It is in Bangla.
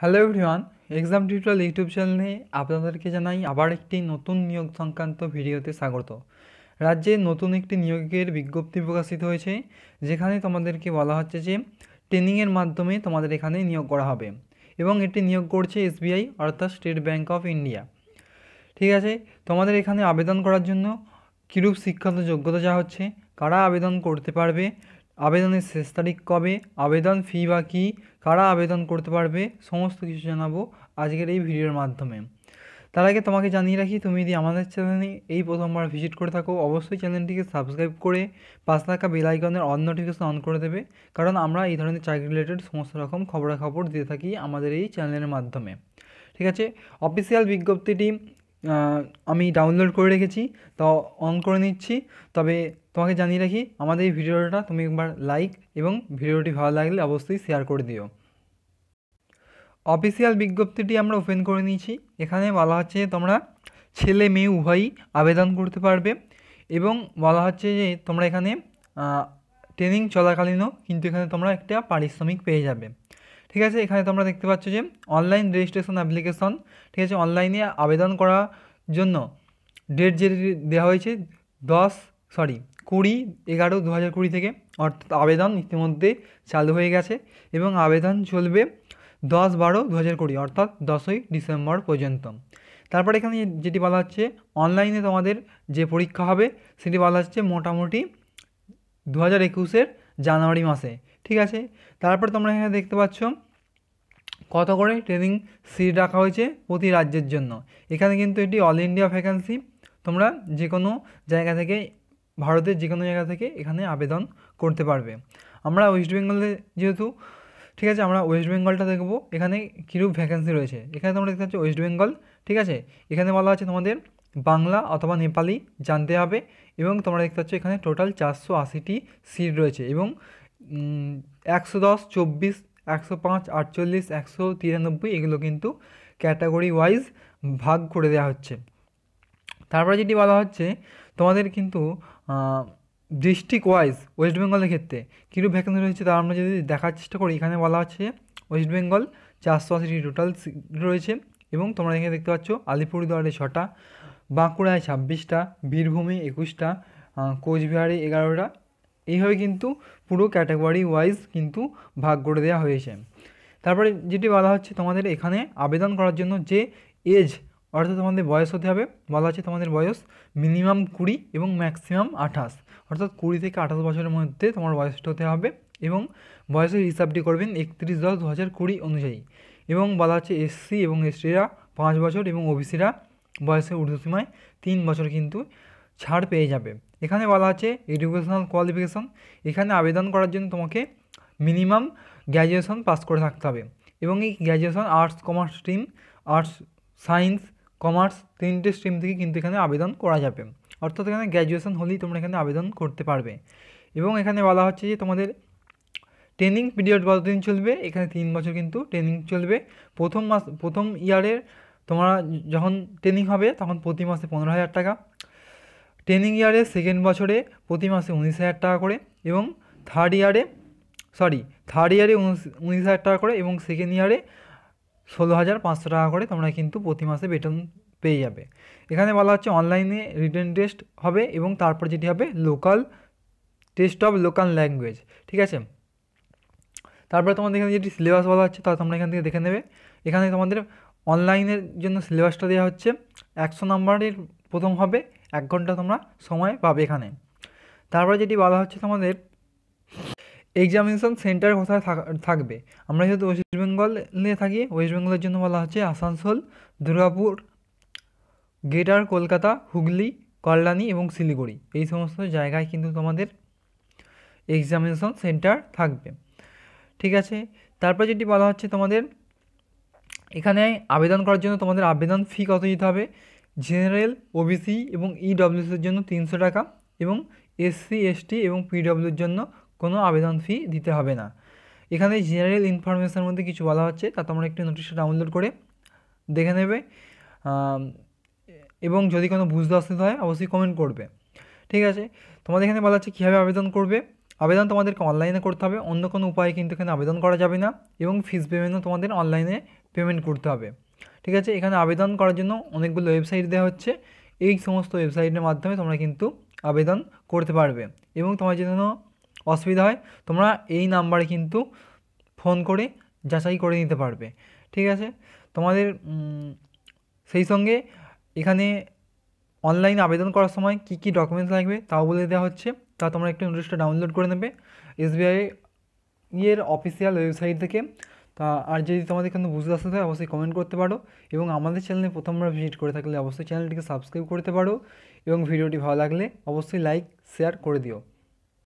hello everyone exam tutorial YouTube চ্যানেলে আপনাদেরকে জানাই আবার একটি নতুন নিয়োগ সংক্রান্ত ভিডিওতে স্বাগত রাজ্যে নতুন একটি নিয়োগের বিজ্ঞপ্তি প্রকাশিত হয়েছে যেখানে তোমাদেরকে বলা হচ্ছে যে ট্রেনিংয়ের মাধ্যমে তোমাদের এখানে নিয়োগ করা হবে এবং এটি নিয়োগ করছে এসবিআই অর্থাৎ স্টেট ব্যাঙ্ক অফ ইন্ডিয়া ঠিক আছে তোমাদের এখানে আবেদন করার জন্য কীরূপ শিক্ষাত যোগ্যতা যা হচ্ছে কারা আবেদন করতে পারবে আবেদনের শেষ তারিখ কবে আবেদন ফি বা কী কারা আবেদন করতে পারবে সমস্ত কিছু জানাবো আজকের এই ভিডিওর মাধ্যমে তার আগে তোমাকে জানিয়ে রাখি তুমি যদি আমাদের চ্যানেলে এই প্রথমবার ভিজিট করে থাকো অবশ্যই চ্যানেলটিকে সাবস্ক্রাইব করে পাঁচ থাকা বেলাইকনের অন নোটিফিকেশন অন করে দেবে কারণ আমরা এই ধরনের চাকরি রিলেটেড সমস্ত রকম খবরাখবর দিয়ে থাকি আমাদের এই চ্যানেলের মাধ্যমে ঠিক আছে অফিসিয়াল বিজ্ঞপ্তিটি আমি ডাউনলোড করে রেখেছি তা অন করে নিচ্ছি তবে তোমাকে জানিয়ে রাখি আমাদের এই ভিডিওটা তুমি একবার লাইক এবং ভিডিওটি ভালো লাগলে অবশ্যই শেয়ার করে দিও অফিসিয়াল বিজ্ঞপ্তিটি আমরা ওপেন করে নিয়েছি এখানে বলা হচ্ছে তোমরা ছেলে মেয়ে উভয়ই আবেদন করতে পারবে এবং বলা হচ্ছে যে তোমরা এখানে ট্রেনিং চলাকালীনও কিন্তু এখানে তোমরা একটা পারিশ্রমিক পেয়ে যাবে ঠিক আছে এখানে তোমরা দেখতে পাচ্ছ যে অনলাইন রেজিস্ট্রেশন অ্যাপ্লিকেশন ঠিক আছে অনলাইনে আবেদন করা জন্য ডেট যে দেওয়া হয়েছে দশ সরি কুড়ি এগারো দু হাজার কুড়ি থেকে অর্থাৎ আবেদন ইতিমধ্যে চালু হয়ে গেছে এবং আবেদন চলবে দশ বারো দু হাজার কুড়ি অর্থাৎ দশই ডিসেম্বর পর্যন্ত তারপরে এখানে যেটি বলা হচ্ছে অনলাইনে তোমাদের যে পরীক্ষা হবে সেটি বলা হচ্ছে মোটামুটি দু হাজার একুশের জানুয়ারি মাসে ঠিক আছে তারপর তোমরা এখানে দেখতে পাচ্ছ কত করে ট্রেনিং সিট রাখা হয়েছে প্রতি রাজ্যের জন্য এখানে কিন্তু এটি অল ইন্ডিয়া ভ্যাকান্সি তোমরা যে কোনো জায়গা থেকে ভারতের যে কোনো জায়গা থেকে এখানে আবেদন করতে পারবে আমরা ওয়েস্ট বেঙ্গলে যেহেতু ঠিক আছে আমরা ওয়েস্ট বেঙ্গলটা দেখব এখানে কীরূপ ভ্যাকেন্সি রয়েছে এখানে তোমরা দেখতে পাচ্ছ ওয়েস্ট বেঙ্গল ঠিক আছে এখানে বলা আছে তোমাদের বাংলা অথবা নেপালি জানতে হবে এবং তোমরা দেখতে পাচ্ছ এখানে টোটাল চারশো আশিটি সিট রয়েছে এবং একশো দশ চব্বিশ একশো পাঁচ আটচল্লিশ একশো তিরানব্বই এগুলো কিন্তু ক্যাটাগরি ওয়াইজ ভাগ করে দেওয়া হচ্ছে তারপরে যেটি বলা হচ্ছে তোমাদের কিন্তু ডিস্ট্রিক্ট ওয়াইজ ওয়েস্ট বেঙ্গলের ক্ষেত্রে কীরূপ ভ্যাকেন্সি রয়েছে তা আমরা যদি দেখার চেষ্টা করি এখানে বলা হচ্ছে ওয়েস্ট বেঙ্গল চারশো আশিটি টোটাল রয়েছে এবং তোমরা এখানে দেখতে পাচ্ছ আলিপুরদুয়ারে ছটা বাঁকুড়ায় ছাব্বিশটা বীরভূমে একুশটা কোচবিহারে এগারোটা এইভাবে কিন্তু পুরো ক্যাটাগরি ওয়াইজ কিন্তু ভাগ করে দেওয়া হয়েছে তারপরে যেটি বলা হচ্ছে তোমাদের এখানে আবেদন করার জন্য যে এজ অর্থাৎ তোমাদের বয়স হতে হবে বলা হচ্ছে তোমাদের বয়স মিনিমাম কুড়ি এবং ম্যাক্সিমাম আঠাশ অর্থাৎ কুড়ি থেকে আঠাশ বছরের মধ্যে তোমার বয়সটা হতে হবে এবং বয়সের হিসাবটি করবেন একত্রিশ দশ দু হাজার কুড়ি অনুযায়ী এবং বলা হচ্ছে এসসি এবং এসটিরা পাঁচ বছর এবং ওবিসিরা বয়সের ঊর্ধ্বসীমায় তিন বছর কিন্তু ছাড় পেয়ে যাবে এখানে বলা আছে এডুকেশনাল কোয়ালিফিকেশন এখানে আবেদন করার জন্য তোমাকে মিনিমাম গ্র্যাজুয়েশন পাস করে থাকতে হবে এবং এই graduation arts commerce stream arts science commerce তিনটে স্ট্রিম থেকে কিন্তু এখানে আবেদন করা যাবে অর্থাৎ এখানে গ্র্যাজুয়েশন হলেই তোমরা এখানে আবেদন করতে পারবে এবং এখানে বলা হচ্ছে যে তোমাদের ট্রেনিং পিরিয়ড কতদিন চলবে এখানে তিন বছর কিন্তু ট্রেনিং চলবে প্রথম মাস প্রথম ইয়ারের তোমরা যখন ট্রেনিং হবে তখন প্রতি মাসে পনেরো হাজার টাকা ট্রেনিং ইয়ারে সেকেন্ড বছরে প্রতি মাসে উনিশ হাজার টাকা করে এবং থার্ড ইয়ারে সরি থার্ড ইয়ারে উনিশ হাজার টাকা করে এবং সেকেন্ড ইয়ারে ষোলো হাজার পাঁচশো টাকা করে তোমরা কিন্তু প্রতি মাসে বেতন পেয়ে যাবে এখানে বলা হচ্ছে অনলাইনে রিটেন টেস্ট হবে এবং তারপর যেটি হবে local test of local language ঠিক আছে তারপরে তোমাদের এখানে যেটি সিলেবাস বলা হচ্ছে তা তোমরা এখান থেকে দেখে নেবে এখানে তোমাদের অনলাইনের জন্য সিলেবাসটা দেওয়া হচ্ছে একশো নম্বরের প্রথম হবে এক ঘন্টা তোমরা সময় পাবে এখানে তারপরে যেটি বলা হচ্ছে তোমাদের এক্সামিনেশন সেন্টার কোথায় থাকবে আমরা যেহেতু ওয়েস্ট বেঙ্গলে থাকি ওয়েস্ট বেঙ্গলের জন্য বলা হচ্ছে আসানসোল দুর্গাপুর গ্রেটার কলকাতা হুগলি কল্যাণী এবং শিলিগুড়ি এই সমস্ত জায়গায় কিন্তু তোমাদের এক্সামিনেশন সেন্টার থাকবে ঠিক আছে তারপর যেটি বলা হচ্ছে তোমাদের এখানে আবেদন করার জন্য তোমাদের আবেদন ফি কত দিতে হবে জেনারেল ওবিসি এবং ইডব্লিউসির জন্য তিনশো টাকা এবং এসসি এসটি এবং পিডব্লিউর জন্য কোনো আবেদন ফি দিতে হবে না এখানে জেনারেল ইনফরমেশনের মধ্যে কিছু বলা হচ্ছে তা তোমরা একটি নোটিশটা ডাউনলোড করে দেখে নেবে এবং যদি কোনো বুঝতে অসুবিধা হয় অবশ্যই কমেন্ট করবে ঠিক আছে তোমাদের এখানে বলা হচ্ছে কীভাবে আবেদন করবে আবেদন তোমাদেরকে অনলাইনে করতে হবে অন্য কোনো উপায়ে কিন্তু এখানে আবেদন করা যাবে না এবং ফিস পেমেন্টও তোমাদের অনলাইনে পেমেন্ট করতে হবে ঠিক আছে এখানে আবেদন করার জন্য অনেকগুলো ওয়েবসাইট দেওয়া হচ্ছে এই সমস্ত ওয়েবসাইটের মাধ্যমে তোমরা কিন্তু আবেদন করতে পারবে এবং তোমার যেন অসুবিধা হয় তোমরা এই নাম্বারে কিন্তু ফোন করে যাচাই করে নিতে পারবে ঠিক আছে তোমাদের সেই সঙ্গে এখানে অনলাইন আবেদন করার সময় কি কি ডকুমেন্টস লাগবে তাও বলে দেওয়া হচ্ছে তা তোমরা একটু নোটিশটা ডাউনলোড করে নেবে এসবিআই এর অফিসিয়াল ওয়েবসাইট থেকে তা আর যদি তোমাদের কোনো বুঝতে আসতে থাকে অবশ্যই কমেন্ট করতে পারো এবং আমাদের চ্যানেলে প্রথমবার ভিজিট করে থাকলে অবশ্যই চ্যানেলটিকে সাবস্ক্রাইব করতে পারো এবং ভিডিওটি ভালো লাগলে অবশ্যই লাইক শেয়ার করে দিও